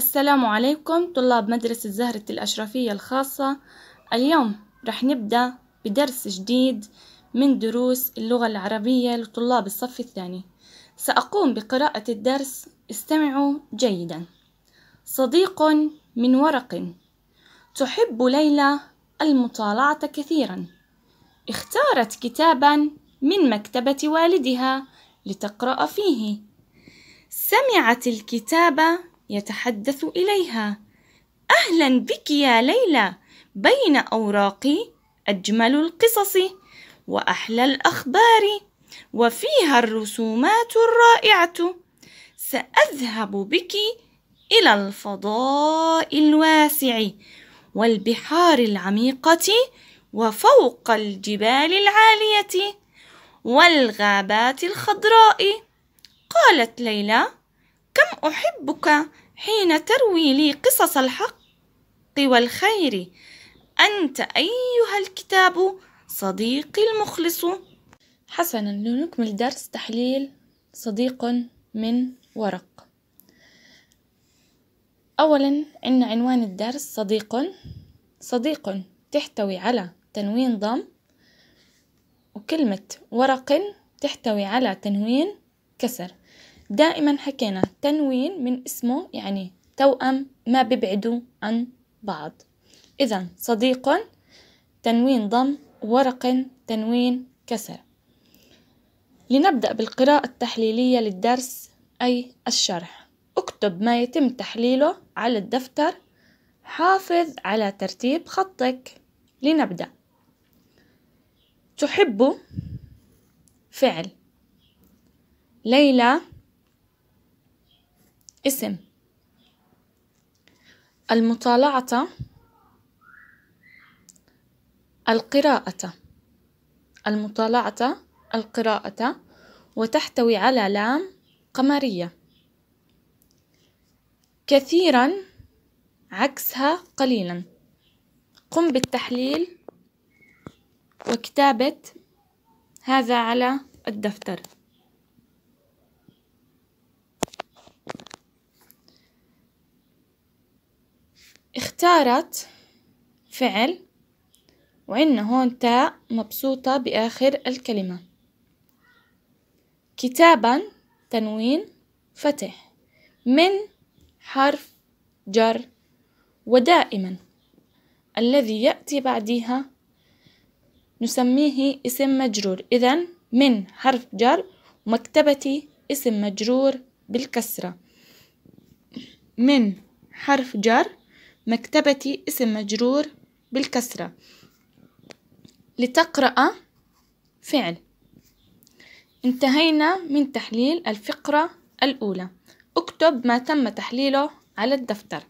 السلام عليكم طلاب مدرسة زهرة الأشرفية الخاصة اليوم رح نبدأ بدرس جديد من دروس اللغة العربية لطلاب الصف الثاني سأقوم بقراءة الدرس استمعوا جيدا صديق من ورق تحب ليلى المطالعة كثيرا اختارت كتابا من مكتبة والدها لتقرأ فيه سمعت الكتاب يتحدث إليها أهلا بك يا ليلى بين أوراقي أجمل القصص وأحلى الأخبار وفيها الرسومات الرائعة سأذهب بك إلى الفضاء الواسع والبحار العميقة وفوق الجبال العالية والغابات الخضراء قالت ليلى كم أحبك حين تروي لي قصص الحق والخير أنت أيها الكتاب صديقي المخلص حسنا لنكمل درس تحليل صديق من ورق أولا إن عنوان الدرس صديق صديق تحتوي على تنوين ضم وكلمة ورق تحتوي على تنوين كسر دائما حكينا تنوين من اسمه يعني توأم ما بيبعدوا عن بعض إذا صديق تنوين ضم ورق تنوين كسر لنبدأ بالقراءة التحليلية للدرس أي الشرح اكتب ما يتم تحليله على الدفتر حافظ على ترتيب خطك لنبدأ تحب فعل ليلى اسم المطالعة القراءة المطالعة القراءة وتحتوي على لام قمرية كثيرا عكسها قليلا قم بالتحليل وكتابة هذا على الدفتر اختارت فعل وعنا هون تاء مبسوطة بآخر الكلمة كتابا تنوين فتح من حرف جر ودائما الذي يأتي بعدها نسميه اسم مجرور إذا من حرف جر مكتبتي اسم مجرور بالكسرة من حرف جر مكتبتي اسم مجرور بالكسرة لتقرأ فعل انتهينا من تحليل الفقرة الأولى اكتب ما تم تحليله على الدفتر